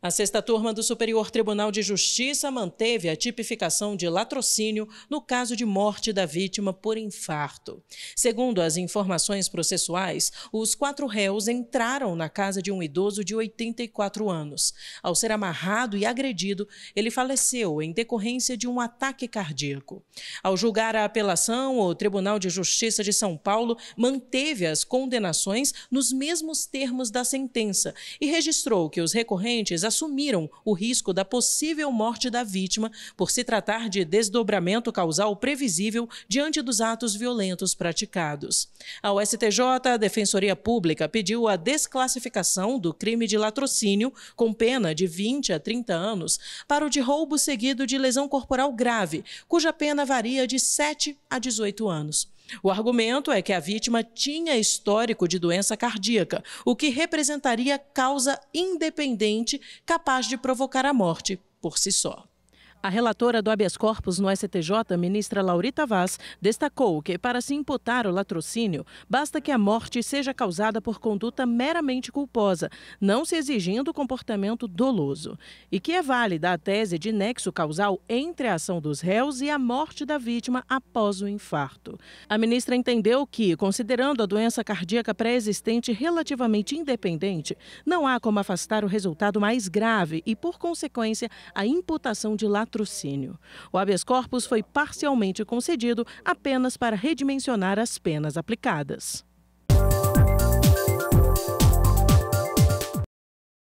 A sexta turma do Superior Tribunal de Justiça manteve a tipificação de latrocínio no caso de morte da vítima por infarto. Segundo as informações processuais, os quatro réus entraram na casa de um idoso de 84 anos. Ao ser amarrado e agredido, ele faleceu em decorrência de um ataque cardíaco. Ao julgar a apelação, o Tribunal de Justiça de São Paulo manteve as condenações nos mesmos termos da sentença e registrou que os recorrentes assumiram o risco da possível morte da vítima por se tratar de desdobramento causal previsível diante dos atos violentos praticados. Ao STJ, a Defensoria Pública pediu a desclassificação do crime de latrocínio, com pena de 20 a 30 anos, para o de roubo seguido de lesão corporal grave, cuja pena varia de 7 a 18 anos. O argumento é que a vítima tinha histórico de doença cardíaca, o que representaria causa independente capaz de provocar a morte por si só. A relatora do habeas corpus no STJ, ministra Laurita Vaz, destacou que, para se imputar o latrocínio, basta que a morte seja causada por conduta meramente culposa, não se exigindo comportamento doloso, e que é válida a tese de nexo causal entre a ação dos réus e a morte da vítima após o infarto. A ministra entendeu que, considerando a doença cardíaca pré-existente relativamente independente, não há como afastar o resultado mais grave e, por consequência, a imputação de latrocínio latrocínio. O habeas corpus foi parcialmente concedido apenas para redimensionar as penas aplicadas.